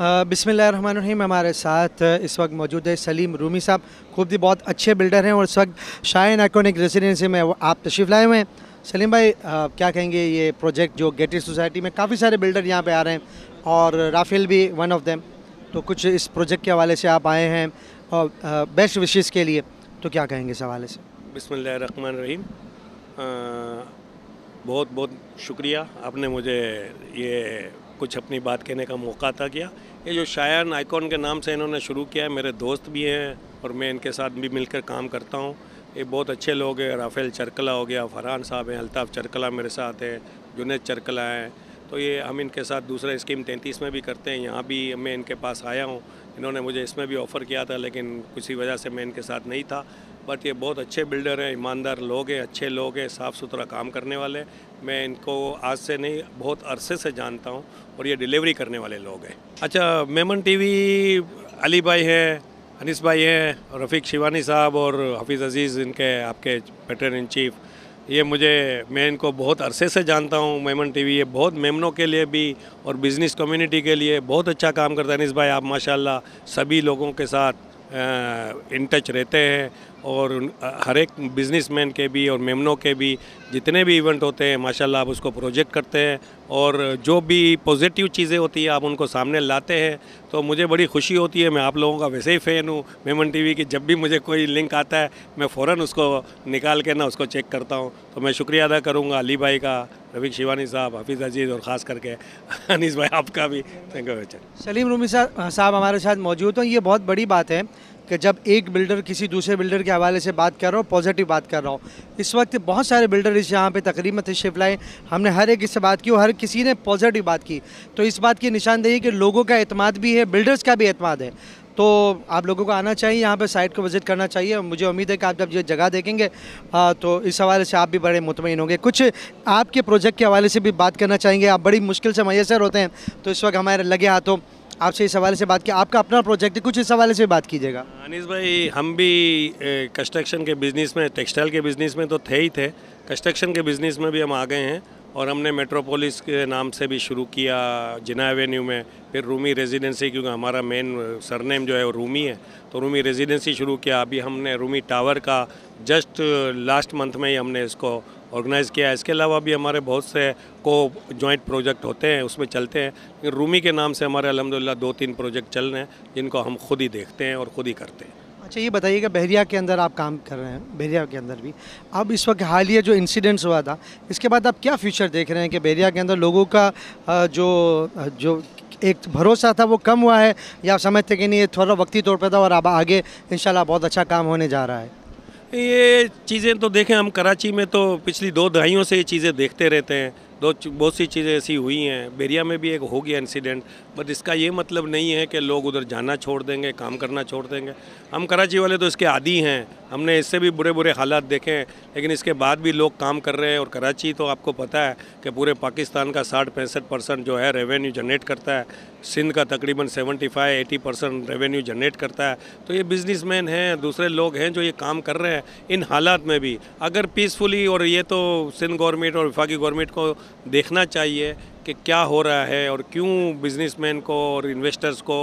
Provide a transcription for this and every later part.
बिसमीम हमारे साथ इस वक्त मौजूद है सलीम रूमी साहब खूब ही बहुत अच्छे बिल्डर हैं और इस वक्त शायन एकोनिक रेजिडेंसी में आप तशरीफ़ लाए हुए हैं सलीम भाई आ, क्या कहेंगे ये प्रोजेक्ट जो गेटेड सोसाइटी में काफ़ी सारे बिल्डर यहाँ पे आ रहे हैं और राफेल भी वन ऑफ देम तो कुछ इस प्रोजेक्ट के हवाले से आप आए हैं और बेस्ट विशेज़ के लिए तो क्या कहेंगे इस हवाले से बसमान रहीम बहुत बहुत शुक्रिया आपने मुझे ये कुछ अपनी बात कहने का मौका था क्या ये जो शायन आइकॉन के नाम से इन्होंने शुरू किया है मेरे दोस्त भी हैं और मैं इनके साथ भी मिलकर काम करता हूँ ये बहुत अच्छे लोग हैं राफेल चरकला हो गया फरहान साहब हैं अल्ताफ़ चरकला मेरे साथ हैं जुनेद चरकला हैं तो ये हम इनके साथ दूसरा स्कीम तैंतीस में भी करते हैं यहाँ भी मैं इनके पास आया हूँ इन्होंने मुझे इसमें भी ऑफ़र किया था लेकिन किसी वजह से मैं इनके साथ नहीं था बट ये बहुत अच्छे बिल्डर हैं ईमानदार लोग हैं अच्छे लोग हैं साफ़ सुथरा काम करने वाले मैं इनको आज से नहीं बहुत अरसे से जानता हूँ और ये डिलीवरी करने वाले लोग हैं अच्छा मेमन टीवी अली भाई हैं अनिस भाई हैं रफ़ीक शिवानी साहब और हफीज़ अजीज़ इनके आपके पेटर इन चीफ ये मुझे मैं इनको बहुत अरसे से जानता हूँ मेमन टीवी ये बहुत मेमनों के लिए भी और बिज़नेस कम्युनिटी के लिए बहुत अच्छा काम करता है अनिस भाई आप माशाल्लाह सभी लोगों के साथ इन टच रहते हैं और हर एक बिजनेसमैन के भी और मेमनों के भी जितने भी इवेंट होते हैं माशाल्लाह आप उसको प्रोजेक्ट करते हैं और जो भी पॉजिटिव चीज़ें होती है आप उनको सामने लाते हैं तो मुझे बड़ी खुशी होती है मैं आप लोगों का वैसे ही फ़ैन हूँ मेमन टीवी की जब भी मुझे कोई लिंक आता है मैं फ़ौर उसको निकाल के ना उसको चेक करता हूँ तो मैं शुक्रिया अदा करूँगा अली भाई का रफीक शिवानी साहब हफीज़ अजीज़ और ख़ास करके अनिस भाई आपका भी थैंक यू सलीम रूमी साहब हमारे साथ मौजूद हैं ये बहुत बड़ी बात है कि जब एक बिल्डर किसी दूसरे बिल्डर के हवाले से बात कर रहा हूँ पॉजिटिव बात कर रहा हूँ इस वक्त बहुत सारे बिल्डर इस यहाँ पे तकरीबन में तशरीफ लाए हमने हर एक इससे बात की और हर किसी ने पॉजिटिव बात की तो इस बात की निशानदेही कि लोगों का अतमाद भी है बिल्डर्स का भी अतमाद है तो आप लोगों को आना चाहिए यहाँ पर साइट को विज़िट करना चाहिए मुझे उम्मीद है कि आप जब ये जगह देखेंगे तो इस हवाले से आप भी बड़े मुतमिन होंगे कुछ आपके प्रोजेक्ट के हवाले से भी बात करना चाहेंगे आप बड़ी मुश्किल से मैसर होते हैं तो इस वक्त हमारे लगे हाथों आपसे इस हवाले से बात की आपका अपना प्रोजेक्ट है कुछ इस हवाले से बात कीजिएगा अनिस भाई हम भी कंस्ट्रक्शन के बिज़नेस में टेक्सटाइल के बिज़नेस में तो थे ही थे कंस्ट्रक्शन के बिज़नेस में भी हम आ गए हैं और हमने मेट्रोपोलिस के नाम से भी शुरू किया जिना एवेन्यू में फिर रूमी रेजिडेंसी क्योंकि हमारा मेन सरनेम जो है वो रूमी है तो रूमी रेजिडेंसी शुरू किया अभी हमने रूमी टावर का जस्ट लास्ट मंथ में ही हमने इसको ऑर्गेनाइज़ किया है इसके अलावा भी हमारे बहुत से को जॉइंट प्रोजेक्ट होते हैं उसमें चलते हैं लेकिन रूमी के नाम से हमारे अलहमदिल्ला दो तीन प्रोजेक्ट चल रहे हैं जिनको हम खुद ही देखते हैं और खुद ही करते हैं अच्छा ये बताइएगा बहरिया के अंदर आप काम कर रहे हैं बहरिया के अंदर भी अब इस वक्त हालिया जो इंसिडेंट्स हुआ था इसके बाद आप क्या फ्यूचर देख रहे हैं कि बहरिया के अंदर लोगों का जो जो एक भरोसा था वो कम हुआ है या आप समझते कि नहीं ये थोड़ा वक्ती तौर पर था और अब आगे इन बहुत अच्छा काम होने जा रहा है ये चीज़ें तो देखें हम कराची में तो पिछली दो दहाइयों से ये चीज़ें देखते रहते हैं दो बहुत सी चीज़ें ऐसी हुई हैं बेरिया में भी एक हो गया इंसिडेंट बट इसका ये मतलब नहीं है कि लोग उधर जाना छोड़ देंगे काम करना छोड़ देंगे हम कराची वाले तो इसके आदि हैं हमने इससे भी बुरे बुरे हालात देखे हैं लेकिन इसके बाद भी लोग काम कर रहे हैं और कराची तो आपको पता है कि पूरे पाकिस्तान का साठ पैंसठ परसेंट जो है रेवेन्यू जनरेट करता है सिंध का तकरीबन seventy five eighty percent revenue generate करता है तो ये बिजनेसमैन हैं दूसरे लोग हैं जो ये काम कर रहे हैं इन हालात में भी अगर पीसफुली और ये तो सिंध गवर्नमेंट और विफाकी गवर्नमेंट को देखना चाहिए कि क्या हो रहा है और क्यों बिजनेसमैन को और इन्वेस्टर्स को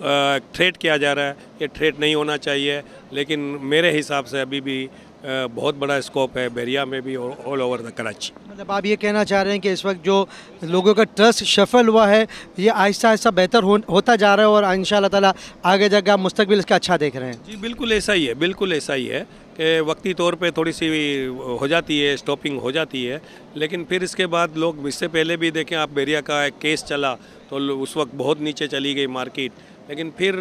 ट्रेड किया जा रहा है ये ट्रेड नहीं होना चाहिए लेकिन मेरे हिसाब से अभी भी बहुत बड़ा स्कोप है बैरिया में भी और ऑल ओवर द कराची मतलब आप ये कहना चाह रहे हैं कि इस वक्त जो लोगों का ट्रस्ट शफल हुआ है ये आहिस्ता आहिस्ता बेहतर हो, होता जा रहा है और इन ताला आगे जाकर आप मुस्तबिल इसका अच्छा देख रहे हैं जी बिल्कुल ऐसा ही है बिल्कुल ऐसा ही है कि वक्ती तौर पे थोड़ी सी हो जाती है स्टॉपिंग हो जाती है लेकिन फिर इसके बाद लोग इससे पहले भी देखें आप बेरिया का एक केस चला तो उस वक्त बहुत नीचे चली गई मार्केट लेकिन फिर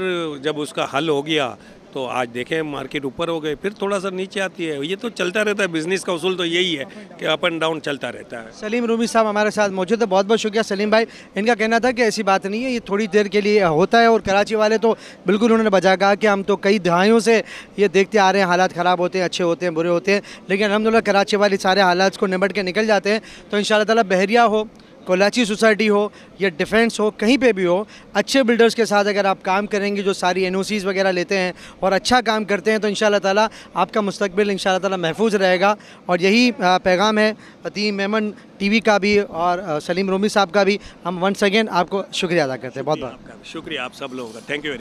जब उसका हल हो गया तो आज देखें मार्केट ऊपर हो गए फिर थोड़ा सा नीचे आती है ये तो चलता रहता है बिजनेस का उसूल तो यही है कि अप एंड डाउन चलता रहता है सलीम रूमी साहब हमारे साथ मौजूद है बहुत बहुत शुक्रिया सलीम भाई इनका कहना था कि ऐसी बात नहीं है ये थोड़ी देर के लिए होता है और कराची वाले तो बिल्कुल उन्होंने बजा कहा कि हम तो कई दहाइयों से ये देखते आ रहे हैं हालात ख़राब होते हैं अच्छे होते हैं बुरे होते हैं लेकिन अलहमदिल्ला कराची वाले सारे हालात को निबट के निकल जाते हैं तो इन शाला बहरिया हो कोलाची सोसाइटी हो या डिफेंस हो कहीं पे भी हो अच्छे बिल्डर्स के साथ अगर आप काम करेंगे जो सारी एन वगैरह लेते हैं और अच्छा काम करते हैं तो इन ताला आपका मुस्तबिल इन ताला महफूज रहेगा और यही पैगाम है अतीम मेमन टीवी का भी और सलीम रोमी साहब का भी हम वंस अगेन आपको शुक्रिया अदा करते हैं बहुत बहुत शुक्रिया आप सब लोगों का थैंक यू